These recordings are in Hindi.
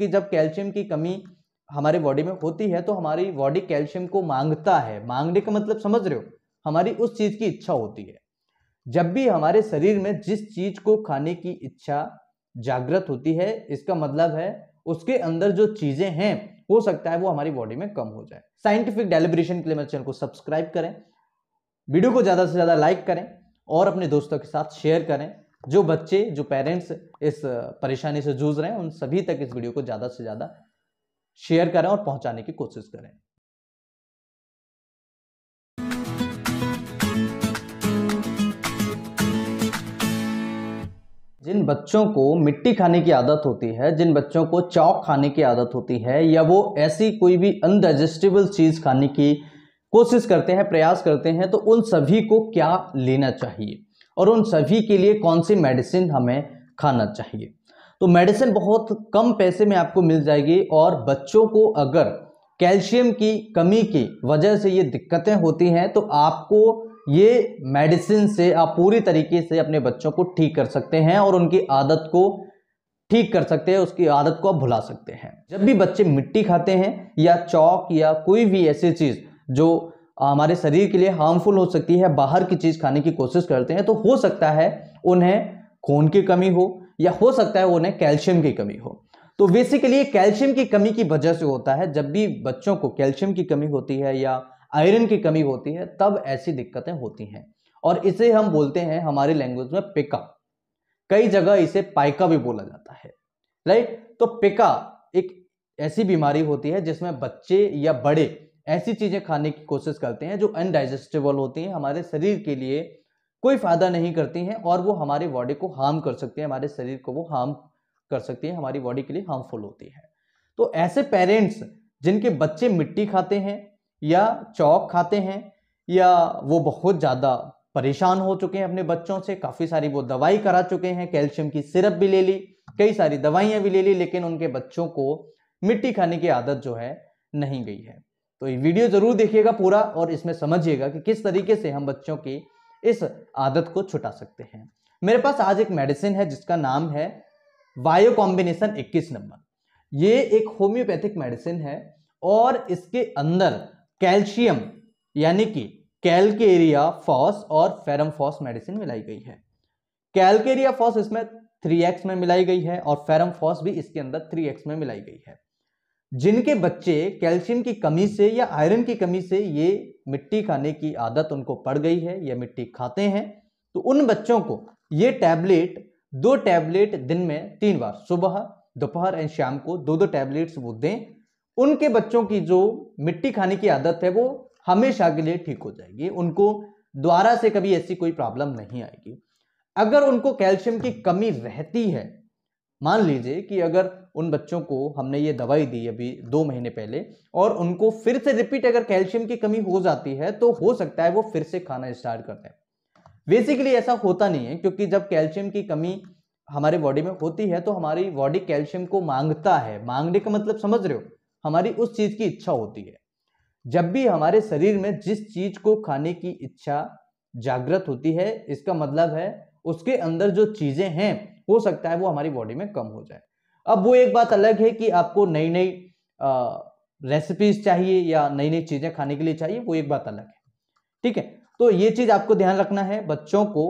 कि जब कैल्शियम की कमी हमारे बॉडी में होती है तो हमारी बॉडी कैल्शियम को मांगता है मांगने का मतलब समझ रहे हो हमारी उस चीज़ की इच्छा होती है जब भी हमारे शरीर में जिस चीज़ को खाने की इच्छा जागृत होती है इसका मतलब है उसके अंदर जो चीज़ें हैं हो सकता है वो हमारी बॉडी में कम हो जाए साइंटिफिक डेलिब्रेशन के लिए मेरे चैनल को सब्सक्राइब करें वीडियो को ज़्यादा से ज़्यादा लाइक करें और अपने दोस्तों के साथ शेयर करें जो बच्चे जो पेरेंट्स इस परेशानी से जूझ रहे हैं उन सभी तक इस वीडियो को ज़्यादा से ज़्यादा शेयर करें और पहुंचाने की कोशिश करें जिन बच्चों को मिट्टी खाने की आदत होती है जिन बच्चों को चौक खाने की आदत होती है या वो ऐसी कोई भी अनडाइजेस्टेबल चीज़ खाने की कोशिश करते हैं प्रयास करते हैं तो उन सभी को क्या लेना चाहिए और उन सभी के लिए कौन सी मेडिसिन हमें खाना चाहिए तो मेडिसिन बहुत कम पैसे में आपको मिल जाएगी और बच्चों को अगर कैल्शियम की कमी की वजह से ये दिक्कतें होती हैं तो आपको ये मेडिसिन से आप पूरी तरीके से अपने बच्चों को ठीक कर सकते हैं और उनकी आदत को ठीक कर सकते हैं उसकी आदत को आप भुला सकते हैं जब भी बच्चे मिट्टी खाते हैं या चौक या कोई भी ऐसी चीज़ जो हमारे शरीर के लिए हार्मफुल हो सकती है बाहर की चीज़ खाने की कोशिश करते हैं तो हो सकता है उन्हें खून की कमी हो या हो सकता है उन्हें कैल्शियम की कमी हो तो बेसिकली कैल्शियम की कमी की वजह से होता है जब भी बच्चों को कैल्शियम की कमी होती है या आयरन की कमी होती है तब ऐसी दिक्कतें होती हैं और इसे हम बोलते हैं हमारे लैंग्वेज में पिका कई जगह इसे पाइका भी बोला जाता है राइट तो पिका एक ऐसी बीमारी होती है जिसमें बच्चे या बड़े ऐसी चीज़ें खाने की कोशिश करते हैं जो अनडाइजेस्टेबल होती हैं हमारे शरीर के लिए कोई फ़ायदा नहीं करती हैं और वो हमारे बॉडी को हार्म कर सकती हैं हमारे शरीर को वो हार्म कर सकती हैं हमारी बॉडी के लिए हार्मफुल होती है तो ऐसे पेरेंट्स जिनके बच्चे मिट्टी खाते हैं या चौक खाते हैं या वो बहुत ज़्यादा परेशान हो चुके हैं अपने बच्चों से काफ़ी सारी वो दवाई करा चुके हैं कैल्शियम की सिरप भी ले ली कई सारी दवाइयाँ भी ले ली लेकिन उनके बच्चों को मिट्टी खाने की आदत जो है नहीं गई है तो ये वीडियो जरूर देखिएगा पूरा और इसमें समझिएगा कि किस तरीके से हम बच्चों की इस आदत को छुटा सकते हैं मेरे पास आज एक मेडिसिन है जिसका नाम है वायो कॉम्बिनेशन 21 नंबर ये एक होम्योपैथिक मेडिसिन है और इसके अंदर कैल्शियम यानी कि कैलकेरिया फॉस और फेरम फॉस मेडिसिन मिलाई गई है कैलकेरिया फॉस इसमें 3x में मिलाई गई है और फेरम फॉस भी इसके अंदर 3x में मिलाई गई है जिनके बच्चे कैल्शियम की कमी से या आयरन की कमी से ये मिट्टी खाने की आदत उनको पड़ गई है या मिट्टी खाते हैं तो उन बच्चों को ये टैबलेट दो टैबलेट दिन में तीन बार सुबह दोपहर एंड शाम को दो दो टैबलेट्स वो दें उनके बच्चों की जो मिट्टी खाने की आदत है वो हमेशा के लिए ठीक हो जाएगी उनको दोबारा से कभी ऐसी कोई प्रॉब्लम नहीं आएगी अगर उनको कैल्शियम की कमी रहती है मान लीजिए कि अगर उन बच्चों को हमने ये दवाई दी अभी दो महीने पहले और उनको फिर से रिपीट अगर कैल्शियम की कमी हो जाती है तो हो सकता है वो फिर से खाना स्टार्ट कर दें बेसिकली ऐसा होता नहीं है क्योंकि जब कैल्शियम की कमी हमारे बॉडी में होती है तो हमारी बॉडी कैल्शियम को मांगता है मांगने का मतलब समझ रहे हो हमारी उस चीज़ की इच्छा होती है जब भी हमारे शरीर में जिस चीज़ को खाने की इच्छा जागृत होती है इसका मतलब है उसके अंदर जो चीज़ें हैं हो सकता है वो हमारी बॉडी में कम हो जाए अब वो एक बात अलग है कि आपको नई नई रेसिपीज चाहिए या नई नई चीज़ें खाने के लिए चाहिए वो एक बात अलग है ठीक है तो ये चीज़ आपको ध्यान रखना है बच्चों को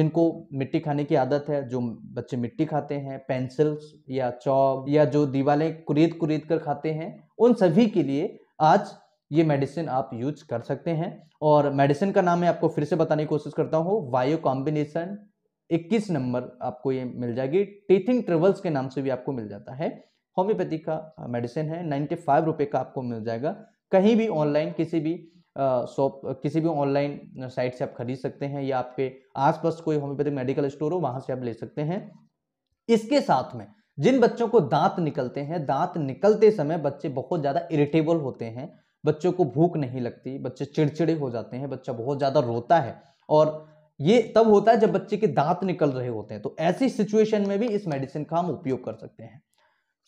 जिनको मिट्टी खाने की आदत है जो बच्चे मिट्टी खाते हैं पेंसिल्स या चौक या जो दीवारें कुरीद कुरीद कर खाते हैं उन सभी के लिए आज ये मेडिसिन आप यूज कर सकते हैं और मेडिसिन का नाम मैं आपको फिर से बताने की कोशिश करता हूँ वायु कॉम्बिनेशन इक्कीस नंबर आपको ये मिल जाएगी टीथिंग ट्रेवल्स के नाम से भी आपको मिल जाता है होम्योपैथी का मेडिसिन है नाइन्टी फाइव रुपये का आपको मिल जाएगा कहीं भी ऑनलाइन किसी भी शॉप किसी भी ऑनलाइन साइट से आप खरीद सकते हैं या आपके आसपास कोई होम्योपैथिक मेडिकल स्टोर हो वहाँ से आप ले सकते हैं इसके साथ में जिन बच्चों को दांत निकलते हैं दांत निकलते समय बच्चे बहुत ज़्यादा इरिटेबल होते हैं बच्चों को भूख नहीं लगती बच्चे चिड़चिड़े हो जाते हैं बच्चा बहुत ज़्यादा रोता है और ये तब होता है जब बच्चे के दांत निकल रहे होते हैं तो ऐसी सिचुएशन में भी इस मेडिसिन का हम उपयोग कर सकते हैं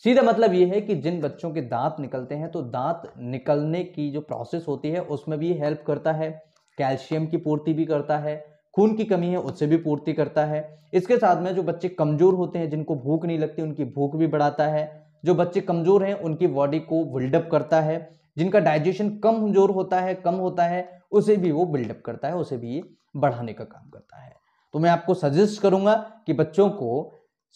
सीधा मतलब ये है कि जिन बच्चों के दांत निकलते हैं तो दांत निकलने की जो प्रोसेस होती है उसमें भी हेल्प करता है कैल्शियम की पूर्ति भी करता है खून की कमी है उससे भी पूर्ति करता है इसके साथ में जो बच्चे कमजोर होते हैं जिनको भूख नहीं लगती उनकी भूख भी बढ़ाता है जो बच्चे कमजोर हैं उनकी बॉडी को बिल्डअप करता है जिनका डाइजेशन कमजोर होता है कम होता है उसे भी वो बिल्डअप करता है उसे भी ये बढ़ाने का काम करता है तो मैं आपको सजेस्ट करूंगा कि बच्चों को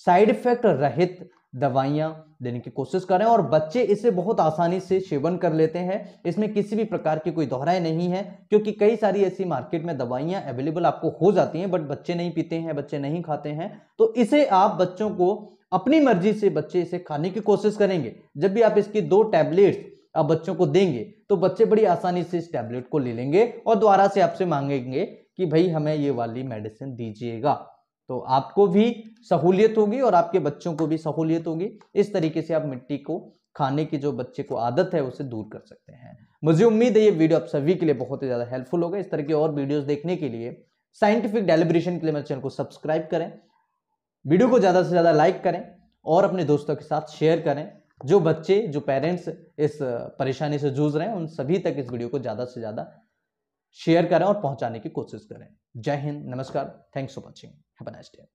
साइड इफेक्ट रहित दवाइयाँ देने की कोशिश करें और बच्चे इसे बहुत आसानी से सेवन कर लेते हैं इसमें किसी भी प्रकार की कोई दोहराए नहीं है क्योंकि कई सारी ऐसी मार्केट में दवाइयाँ अवेलेबल आपको हो जाती हैं बट बच्चे नहीं पीते हैं बच्चे नहीं खाते हैं तो इसे आप बच्चों को अपनी मर्जी से बच्चे इसे खाने की कोशिश करेंगे जब भी आप इसकी दो टैबलेट्स आप बच्चों को देंगे तो बच्चे बड़ी आसानी से इस टैबलेट को ले लेंगे और दोबारा से आपसे मांगेंगे कि भाई हमें ये वाली मेडिसिन दीजिएगा तो आपको भी सहूलियत होगी और आपके बच्चों को भी सहूलियत होगी इस तरीके से आप मिट्टी को खाने की जो बच्चे को आदत है उसे दूर कर सकते हैं मुझे उम्मीद है ये वीडियो आप सभी के लिए बहुत ही ज़्यादा हेल्पफुल होगा इस तरह के और वीडियोस देखने के लिए साइंटिफिक डेलिब्रेशन के लिए मेरे चैनल को सब्सक्राइब करें वीडियो को ज़्यादा से ज़्यादा लाइक करें और अपने दोस्तों के साथ शेयर करें जो बच्चे जो पेरेंट्स इस परेशानी से जूझ रहे हैं उन सभी तक इस वीडियो को ज़्यादा से ज़्यादा शेयर करें और पहुंचाने की कोशिश करें जय हिंद नमस्कार thanks for watching have a nice day